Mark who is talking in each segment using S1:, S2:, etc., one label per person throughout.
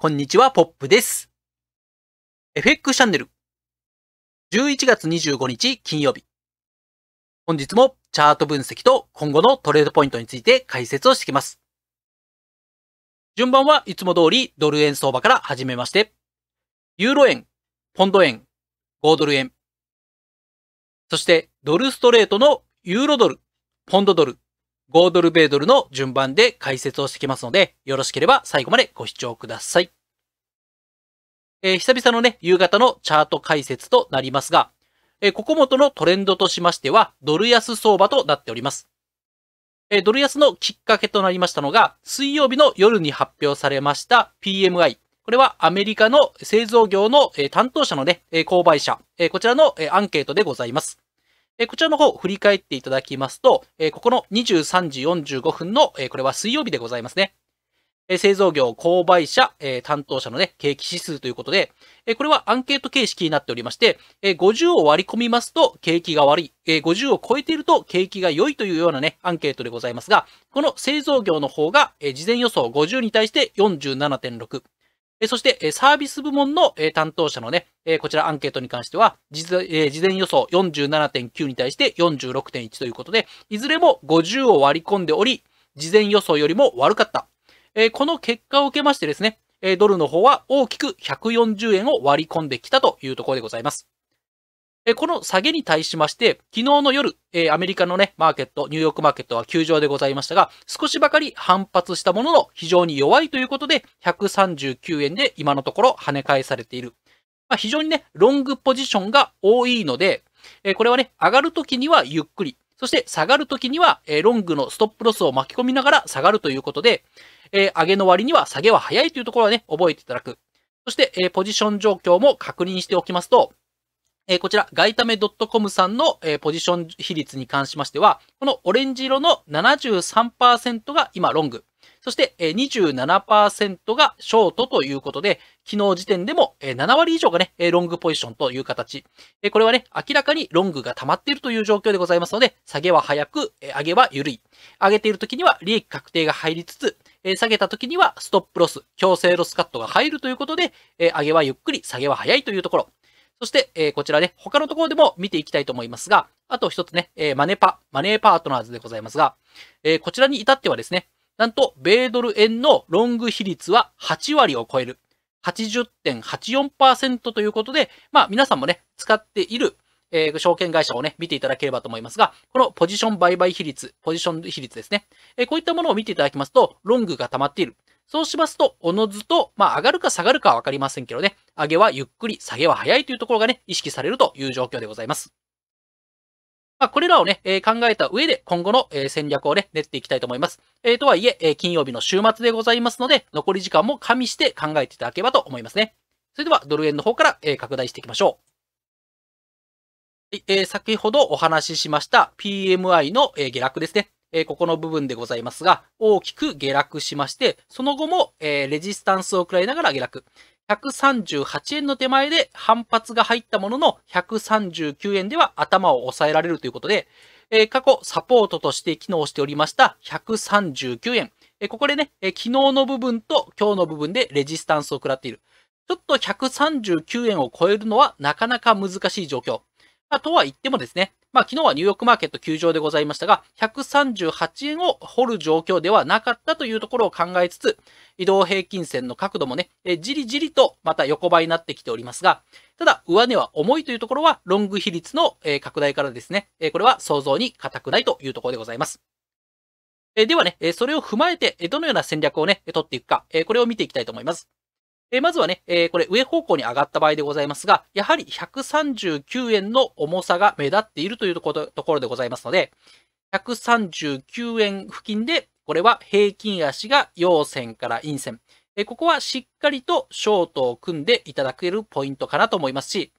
S1: こんにちは、ポップです。FX チャンネル。11月25日金曜日。本日もチャート分析と今後のトレードポイントについて解説をしてきます。順番はいつも通りドル円相場から始めまして、ユーロ円、ポンド円、5ドル円、そしてドルストレートのユーロドル、ポンドドル、5ドル米ドルの順番で解説をしてきますので、よろしければ最後までご視聴ください。えー、久々のね、夕方のチャート解説となりますが、えー、ここ元のトレンドとしましては、ドル安相場となっております。えー、ドル安のきっかけとなりましたのが、水曜日の夜に発表されました PMI。これはアメリカの製造業の担当者のね、購買者、こちらのアンケートでございます。えこちらの方振り返っていただきますと、えここの23時45分の、えこれは水曜日でございますね。え製造業、購買者、え担当者のね、景気指数ということで、えこれはアンケート形式になっておりまして、え50を割り込みますと景気が悪い、え50を超えていると景気が良いというようなね、アンケートでございますが、この製造業の方が、え事前予想50に対して47.6、そして、サービス部門の担当者のね、こちらアンケートに関しては、事前予想47.9に対して46.1ということで、いずれも50を割り込んでおり、事前予想よりも悪かった。この結果を受けましてですね、ドルの方は大きく140円を割り込んできたというところでございます。この下げに対しまして、昨日の夜、アメリカのね、マーケット、ニューヨークマーケットは休場でございましたが、少しばかり反発したものの、非常に弱いということで、139円で今のところ跳ね返されている。まあ、非常にね、ロングポジションが多いので、これはね、上がるときにはゆっくり、そして下がるときには、ロングのストップロスを巻き込みながら下がるということで、上げの割には下げは早いというところはね、覚えていただく。そして、ポジション状況も確認しておきますと、えこちら、外為 .com さんの、えポジション比率に関しましては、このオレンジ色の73%が今ロング、そして、えー、27%がショートということで、昨日時点でも、え7割以上がね、えロングポジションという形、えこれはね、明らかにロングが溜まっているという状況でございますので、下げは早く、え上げは緩い。上げている時には利益確定が入りつつ、え下げた時にはストップロス、強制ロスカットが入るということで、え上げはゆっくり、下げは早いというところ。そして、えー、こちらね、他のところでも見ていきたいと思いますが、あと一つね、えー、マネパ、マネーパートナーズでございますが、えー、こちらに至ってはですね、なんと、米ドル円のロング比率は8割を超える。80.84%ということで、まあ皆さんもね、使っている、えー、証券会社をね、見ていただければと思いますが、このポジション売買比率、ポジション比率ですね。えー、こういったものを見ていただきますと、ロングが溜まっている。そうしますと、おのずと、まあ、上がるか下がるかはわかりませんけどね、上げはゆっくり、下げは早いというところがね、意識されるという状況でございます。まあ、これらをね、えー、考えた上で今後の、えー、戦略をね、練っていきたいと思います。えー、とはいええ金曜日の週末でございますので、残り時間も加味して考えていただければと思いますね。それでは、ドル円の方から、え拡大していきましょう。え先ほどお話ししました PMI の、え下落ですね。えー、ここの部分でございますが、大きく下落しまして、その後も、えー、レジスタンスを食らいながら下落。138円の手前で反発が入ったものの、139円では頭を抑えられるということで、えー、過去サポートとして機能しておりました139円。えー、ここでね、えー、昨日の部分と今日の部分でレジスタンスを食らっている。ちょっと139円を超えるのはなかなか難しい状況。とは言ってもですね、まあ、昨日はニューヨークマーケット休場でございましたが、138円を掘る状況ではなかったというところを考えつつ、移動平均線の角度もね、えじりじりとまた横ばいになってきておりますが、ただ、上値は重いというところは、ロング比率の、拡大からですね、これは想像に固くないというところでございます。ではね、それを踏まえて、どのような戦略をね、取っていくか、これを見ていきたいと思います。えまずはね、えこれ上方向に上がった場合でございますが、やはり139円の重さが目立っているというところでございますので、139円付近で、これは平均足が陽線から陰線。えここはしっかりとショートを組んでいただけるポイントかなと思いますし、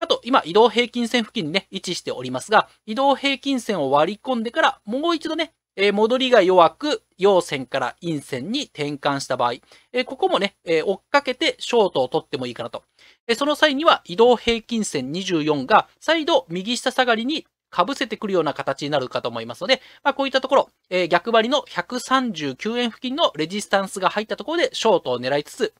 S1: あと、今、移動平均線付近にね、位置しておりますが、移動平均線を割り込んでから、もう一度ね、えー、戻りが弱く陽線から陰線に転換した場合、えー、ここもね、えー、追っかけてショートを取ってもいいかなと。えその際には移動平均線24が再度右下下がりにかぶせてくるような形になるかと思いますので、まあ、こういったところ、えー、逆張りの139円付近のレジスタンスが入ったところでショートを狙いつつ、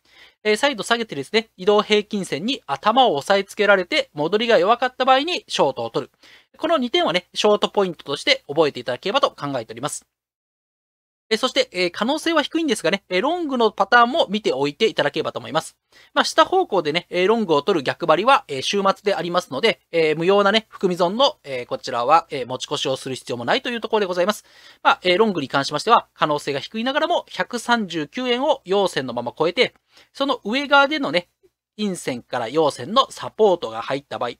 S1: えー、再度下げてですね、移動平均線に頭を押さえつけられて、戻りが弱かった場合にショートを取る。この2点はね、ショートポイントとして覚えていただければと考えております。えそして、え可能性は低いんですがね、えロングのパターンも見ておいていただければと思います。まあ、下方向でね、えロングを取る逆張りは、え週末でありますので、え無用なね、含み損の、えこちらは、え持ち越しをする必要もないというところでございます。まあ、えロングに関しましては、可能性が低いながらも、139円を陽線のまま超えて、その上側でのね、陰線から陽線のサポートが入った場合、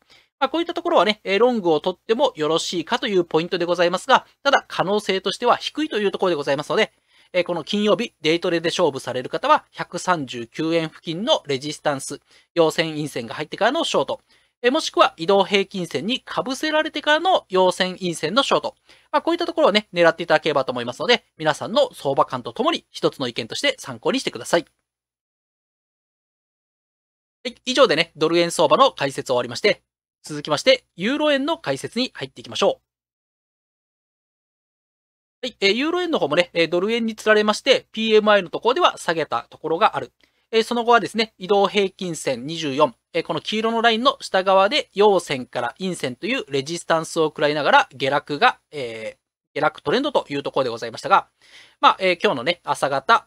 S1: まあ、こういったところはね、えロングを取ってもよろしいかというポイントでございますが、ただ可能性としては低いというところでございますので、えこの金曜日、デイトレで勝負される方は、139円付近のレジスタンス、陽線陰線が入ってからのショート、えもしくは移動平均線に被せられてからの陽線陰線のショート、まあ、こういったところをね、狙っていただければと思いますので、皆さんの相場感とともに一つの意見として参考にしてください。以上でね、ドル円相場の解説を終わりまして、続きまして、ユーロ円の解説に入っていきましょう。はい、えユーロ円の方もね、えドル円につられまして、PMI のところでは下げたところがある。えその後はですね、移動平均線24、えこの黄色のラインの下側で陽線から陰線というレジスタンスを食らいながら下落が、えー、下落トレンドというところでございましたが、まあ、えー、今日のね、朝方、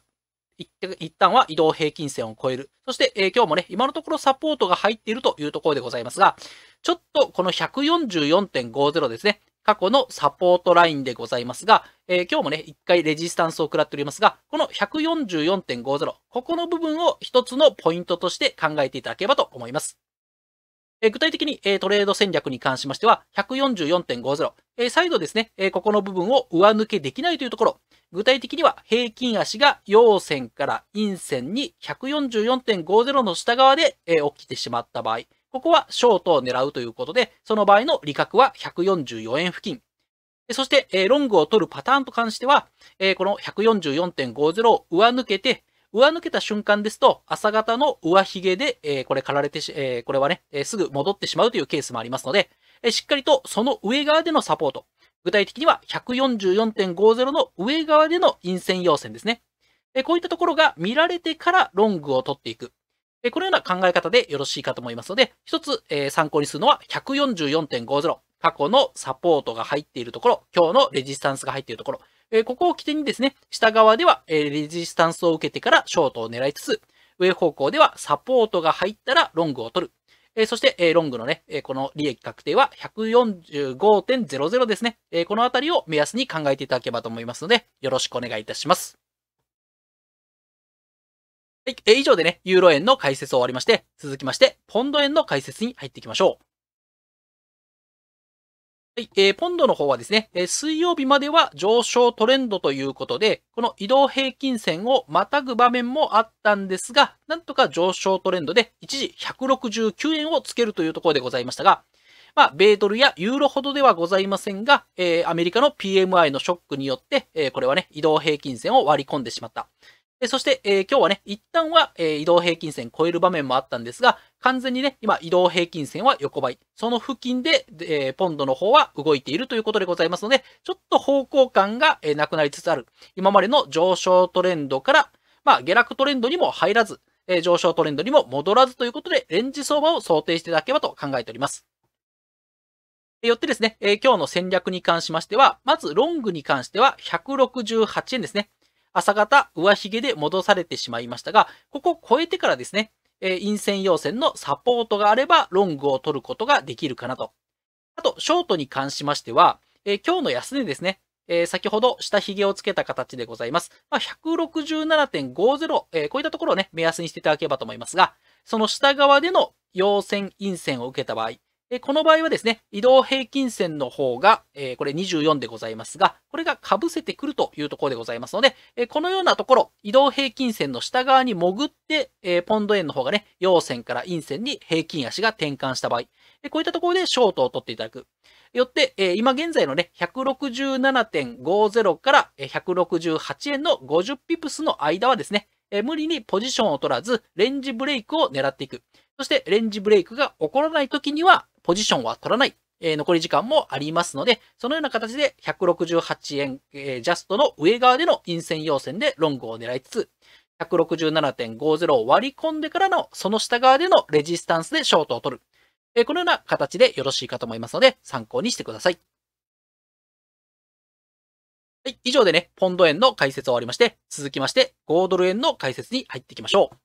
S1: 一旦は移動平均線を超える。そして、えー、今日もね、今のところサポートが入っているというところでございますが、ちょっとこの144.50ですね、過去のサポートラインでございますが、えー、今日もね、一回レジスタンスを食らっておりますが、この144.50、ここの部分を一つのポイントとして考えていただければと思います。えー、具体的に、えー、トレード戦略に関しましては、144.50、えー、再度ですね、えここの部分を上抜けできないというところ、具体的には平均足が陽線から陰線に144.50の下側で、え起きてしまった場合、ここはショートを狙うということで、その場合の利確は144円付近。そして、えロングを取るパターンと関しては、えこの144.50を上抜けて、上抜けた瞬間ですと、朝方の上髭で、えこれ駆られてし、えこれはね、えすぐ戻ってしまうというケースもありますので、えしっかりとその上側でのサポート、具体的には144.50の上側での陰線要線ですね。こういったところが見られてからロングを取っていく。このような考え方でよろしいかと思いますので、一つ参考にするのは144.50。過去のサポートが入っているところ、今日のレジスタンスが入っているところ、えここを起点にですね、下側では、えレジスタンスを受けてからショートを狙いつつ、上方向ではサポートが入ったらロングを取る。えそして、えロングのね、えこの利益確定は145.00ですね。えこのあたりを目安に考えていただければと思いますので、よろしくお願いいたします。はい、え以上でね、ユーロ円の解説を終わりまして、続きまして、ポンド円の解説に入っていきましょう。はい、えー、ポンドの方はですね、えー、水曜日までは上昇トレンドということで、この移動平均線をまたぐ場面もあったんですが、なんとか上昇トレンドで一時169円をつけるというところでございましたが、まあ、米ドルやユーロほどではございませんが、えー、アメリカの PMI のショックによって、えー、これはね、移動平均線を割り込んでしまった。そして、えー、今日はね、一旦は、えー、移動平均線超える場面もあったんですが、完全にね、今移動平均線は横ばい。その付近で、えー、ポンドの方は動いているということでございますので、ちょっと方向感が、えなくなりつつある。今までの上昇トレンドから、まあ、下落トレンドにも入らず、え上昇トレンドにも戻らずということで、レンジ相場を想定していただければと考えております。よってですね、え今日の戦略に関しましては、まずロングに関しては168円ですね。朝方、上髭で戻されてしまいましたが、ここを超えてからですね、え陰線陽線のサポートがあれば、ロングを取ることができるかなと。あと、ショートに関しましては、え今日の安値ですね、え先ほど下髭をつけた形でございます。まあ、167.50、えこういったところをね、目安にしていただければと思いますが、その下側での陽線、陰線を受けた場合、で、この場合はですね、移動平均線の方が、えこれ24でございますが、これが被せてくるというところでございますので、えこのようなところ、移動平均線の下側に潜って、えポンド円の方がね、陽線から陰線に平均足が転換した場合、えこういったところでショートを取っていただく。よって、え今現在のね、167.50から168円の50ピプスの間はですね、え無理にポジションを取らず、レンジブレイクを狙っていく。そして、レンジブレイクが起こらない時には、ポジションは取らない。えー、残り時間もありますので、そのような形で168円、えー、ジャストの上側での陰線要線でロングを狙いつつ、167.50を割り込んでからのその下側でのレジスタンスでショートを取る。えー、このような形でよろしいかと思いますので、参考にしてください。はい、以上でね、ポンド円の解説を終わりまして、続きまして、5ドル円の解説に入っていきましょう。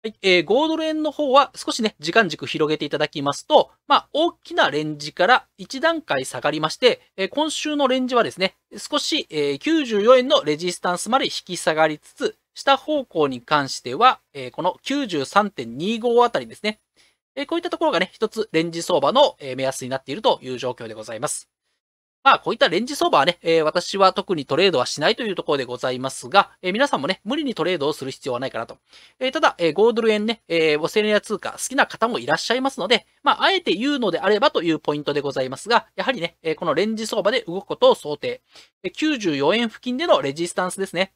S1: はい、えー、5ドル円の方は少しね、時間軸広げていただきますと、まあ、大きなレンジから1段階下がりまして、えー、今週のレンジはですね、少し、えー、94円のレジスタンスまで引き下がりつつ、下方向に関しては、えー、この93.25あたりですね、えこういったところがね、一つレンジ相場の目安になっているという状況でございます。まあ、こういったレンジ相場はね、えー、私は特にトレードはしないというところでございますが、えー、皆さんもね、無理にトレードをする必要はないかなと。えー、ただ、え5ドル円ね、えー、オセリア通貨好きな方もいらっしゃいますので、まあ、あえて言うのであればというポイントでございますが、やはりね、えこのレンジ相場で動くことを想定。え94円付近でのレジスタンスですね。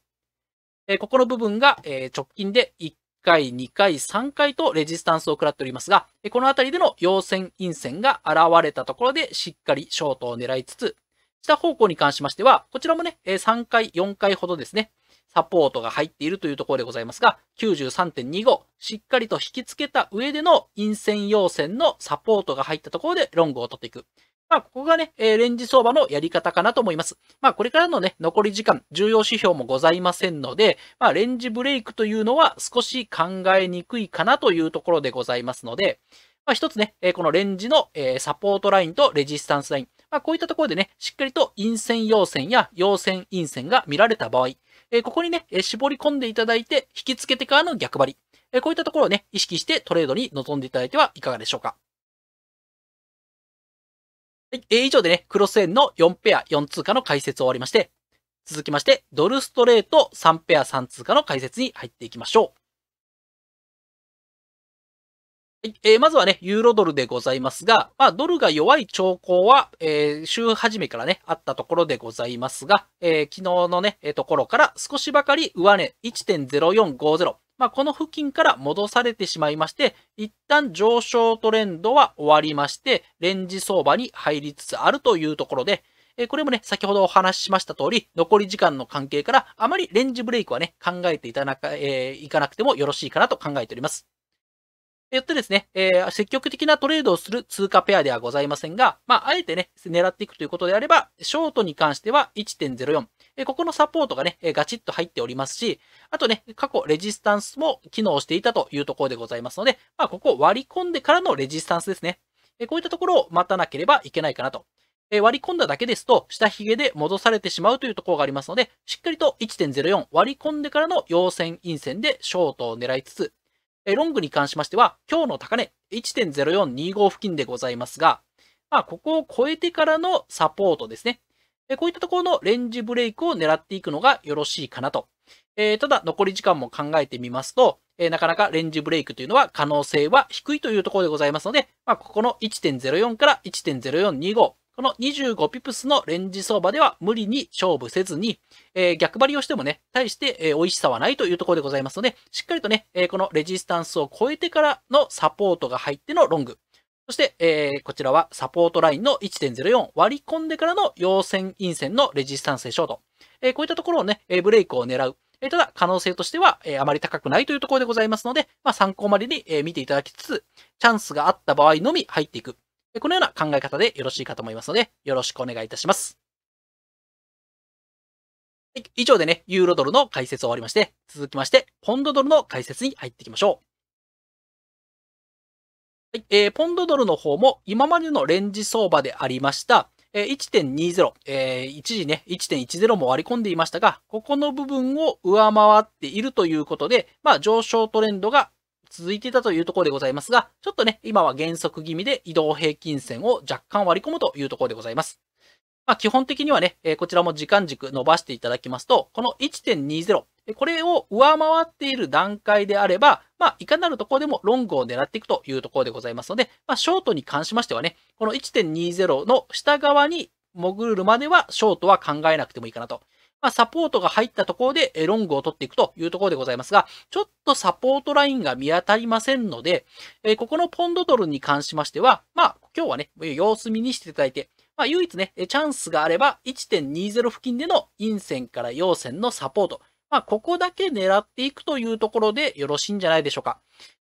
S1: えここの部分が、え直近で1回、2回、3回とレジスタンスを食らっておりますが、このあたりでの陽線、陰線が現れたところでしっかりショートを狙いつつ、下方向に関しましては、こちらもね、3回、4回ほどですね、サポートが入っているというところでございますが、93.25、しっかりと引き付けた上での陰線陽線のサポートが入ったところでロングを取っていく。まあ、ここがね、えー、レンジ相場のやり方かなと思います。まあ、これからのね、残り時間、重要指標もございませんので、まあ、レンジブレイクというのは少し考えにくいかなというところでございますので、まあ、一つね、えー、このレンジの、えー、サポートラインとレジスタンスライン、まあ、こういったところでね、しっかりと陰線陽線や陽線陰線が見られた場合、えー、ここにね、え絞り込んでいただいて、引きつけてからの逆張り、えこういったところをね、意識してトレードに臨んでいただいてはいかがでしょうか。はい、えー、以上でね、クロス円の4ペア4通貨の解説を終わりまして、続きまして、ドルストレート3ペア3通貨の解説に入っていきましょう。はい、えー、まずはね、ユーロドルでございますが、まあ、ドルが弱い兆候は、えー、週初めからね、あったところでございますが、えー、昨日のね、えところから少しばかり上値1.0450、まあ、この付近から戻されてしまいまして、一旦上昇トレンドは終わりまして、レンジ相場に入りつつあるというところで、えこれもね、先ほどお話ししました通り、残り時間の関係から、あまりレンジブレイクはね、考えていただか、えー、いかなくてもよろしいかなと考えております。よってですね、えー、積極的なトレードをする通貨ペアではございませんが、まあ、あえてね、狙っていくということであれば、ショートに関しては1.04。えー、ここのサポートがね、えー、ガチッと入っておりますし、あとね、過去レジスタンスも機能していたというところでございますので、まあ、ここ割り込んでからのレジスタンスですね。えー、こういったところを待たなければいけないかなと。え割り込んだだけですと、下髭で戻されてしまうというところがありますので、しっかりと1.04割り込んでからの陽線陰線でショートを狙いつつ、ロングに関しましては、今日の高値1.0425付近でございますが、まあ、ここを超えてからのサポートですね。こういったところのレンジブレイクを狙っていくのがよろしいかなと。えー、ただ、残り時間も考えてみますと、えー、なかなかレンジブレイクというのは可能性は低いというところでございますので、まあ、ここの1.04から1.0425、この25ピプスのレンジ相場では無理に勝負せずに、えー、逆張りをしてもね、対して、えー、美味しさはないというところでございますので、しっかりとね、えー、このレジスタンスを超えてからのサポートが入ってのロング。そして、えー、こちらはサポートラインの1.04割り込んでからの陽線陰線のレジスタンスでショート。えー、こういったところをね、ブレイクを狙う。えー、ただ、可能性としては、えー、あまり高くないというところでございますので、まあ、参考までに、えー、見ていただきつつ、チャンスがあった場合のみ入っていく。このような考え方でよろしいかと思いますので、よろしくお願いいたします。以上でね、ユーロドルの解説を終わりまして、続きまして、ポンドドルの解説に入っていきましょう。はいえー、ポンドドルの方も今までのレンジ相場でありました、え1.20、えー、一時ね、1.10も割り込んでいましたが、ここの部分を上回っているということで、まあ、上昇トレンドが続いていたというところでございますが、ちょっとね、今は減速気味で移動平均線を若干割り込むというところでございます。まあ、基本的にはね、えこちらも時間軸伸ばしていただきますと、この1.20、これを上回っている段階であれば、まあ、いかなるところでもロングを狙っていくというところでございますので、まあ、ショートに関しましてはね、この1.20の下側に潜るまではショートは考えなくてもいいかなと。まあ、サポートが入ったところで、ロングを取っていくというところでございますが、ちょっとサポートラインが見当たりませんので、えここのポンドドルに関しましては、まあ、今日はね、様子見にしていただいて、まあ、唯一ね、チャンスがあれば、1.20付近での陰線から陽線のサポート。まあ、ここだけ狙っていくというところでよろしいんじゃないでしょうか。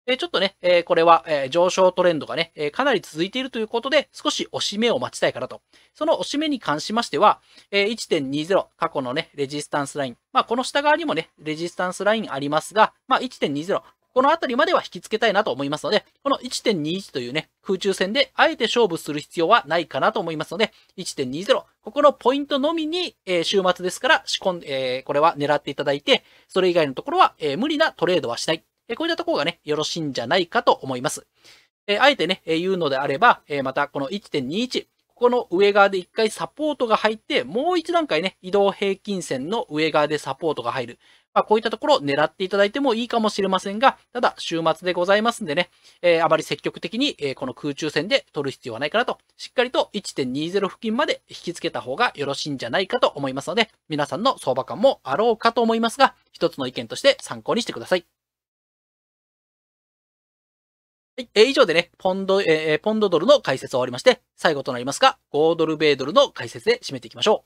S1: ちょっとね、これは、上昇トレンドがね、かなり続いているということで、少し押し目を待ちたいかなと。その押し目に関しましては、1.20、過去のね、レジスタンスライン。まあ、この下側にもね、レジスタンスラインありますが、まあ、1.20、このあたりまでは引き付けたいなと思いますので、この1.21というね、空中戦であえて勝負する必要はないかなと思いますので、1.20、ここのポイントのみに、えー、週末ですから仕込ん、えー、これは狙っていただいて、それ以外のところは、えー、無理なトレードはしない。こういったところがね、よろしいんじゃないかと思います。えあえてね、え言うのであれば、えまたこの1.21、ここの上側で一回サポートが入って、もう一段階ね、移動平均線の上側でサポートが入る。まあ、こういったところを狙っていただいてもいいかもしれませんが、ただ週末でございますんでね、えー、あまり積極的に、えー、この空中戦で取る必要はないかなと、しっかりと1.20付近まで引き付けた方がよろしいんじゃないかと思いますので、皆さんの相場感もあろうかと思いますが、一つの意見として参考にしてください。はい、えー、以上でね、ポンド、えー、ポンドドルの解説を終わりまして、最後となりますが、5ドル米ドルの解説で締めていきましょ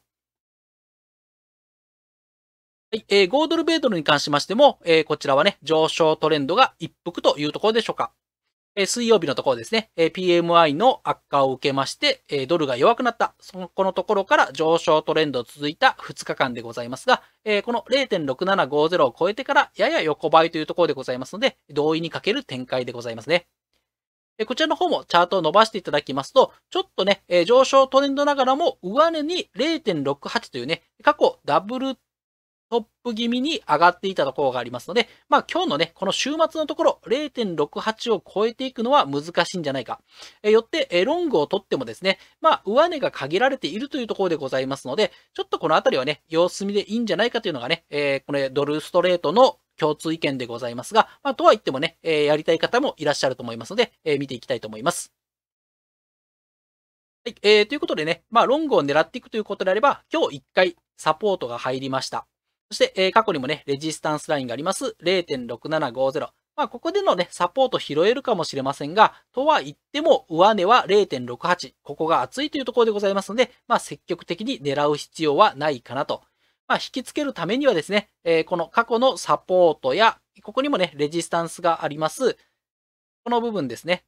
S1: う。はい、えー、5ドル米ドルに関しましても、えー、こちらはね、上昇トレンドが一服というところでしょうか。えー、水曜日のところですね、えー、PMI の悪化を受けまして、えー、ドルが弱くなった、そこのところから上昇トレンド続いた2日間でございますが、えー、この0.6750を超えてからやや横ばいというところでございますので、同意にかける展開でございますね。えこちらの方もチャートを伸ばしていただきますと、ちょっとね、え上昇トレンドながらも上値に0.68というね、過去ダブルトップ気味に上がっていたところがありますので、まあ今日のね、この週末のところ0.68を超えていくのは難しいんじゃないか。えよって、えロングを取ってもですね、まあ上値が限られているというところでございますので、ちょっとこのあたりはね、様子見でいいんじゃないかというのがね、えー、これドルストレートの共通意見でございますが、まあ、とは言ってもね、えー、やりたい方もいらっしゃると思いますので、えー、見ていきたいと思います。はい、えー、ということでね、まあ、ロングを狙っていくということであれば、今日1回サポートが入りました。そして、えー、過去にもね、レジスタンスラインがあります、0.6750。まあ、ここでのね、サポート拾えるかもしれませんが、とは言っても、上値は0.68。ここが厚いというところでございますので、まあ、積極的に狙う必要はないかなとまあ、引き付けるためにはですね、えー、この過去のサポートや、ここにもね、レジスタンスがあります。この部分ですね。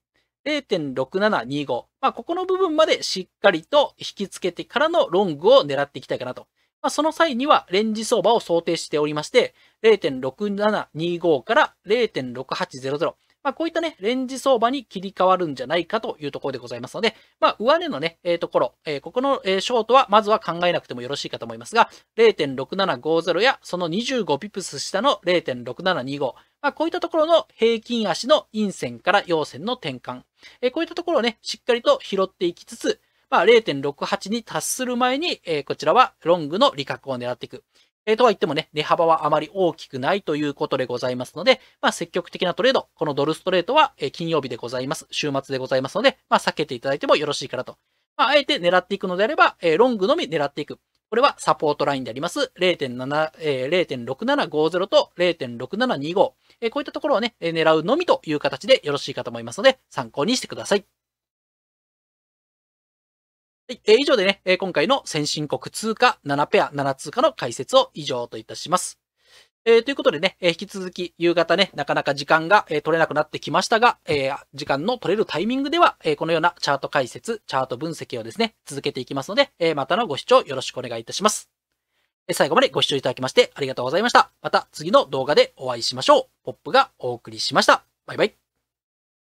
S1: 0.6725。まあ、ここの部分までしっかりと引き付けてからのロングを狙っていきたいかなと。まあ、その際にはレンジ相場を想定しておりまして、0.6725から0.6800。まあ、こういったね、レンジ相場に切り替わるんじゃないかというところでございますので、まあ、上値のね、えー、ところ、えー、ここの、えー、ショートはまずは考えなくてもよろしいかと思いますが、0.6750やその25ピプス下の0.6725、まあ、こういったところの平均足の陰線から陽線の転換、えー、こういったところをね、しっかりと拾っていきつつ、まあ、0.68に達する前に、えー、こちらはロングの利確を狙っていく。えー、とは言ってもね、値幅はあまり大きくないということでございますので、まあ、積極的なトレード、このドルストレートは、え金曜日でございます。週末でございますので、まあ、避けていただいてもよろしいかなと。まあ、あえて狙っていくのであれば、えロングのみ狙っていく。これはサポートラインであります。0.7、えー、0.6750と0.6725。えー、こういったところをね、狙うのみという形でよろしいかと思いますので、参考にしてください。はい、えー、以上でね、えー、今回の先進国通貨7ペア7通貨の解説を以上といたします。えー、ということでね、えー、引き続き夕方ね、なかなか時間が、えー、取れなくなってきましたが、え時間の取れるタイミングでは、えこのようなチャート解説、チャート分析をですね、続けていきますので、えまたのご視聴よろしくお願いいたします。え最後までご視聴いただきましてありがとうございました。また次の動画でお会いしましょう。ポップがお送りしました。バイバイ。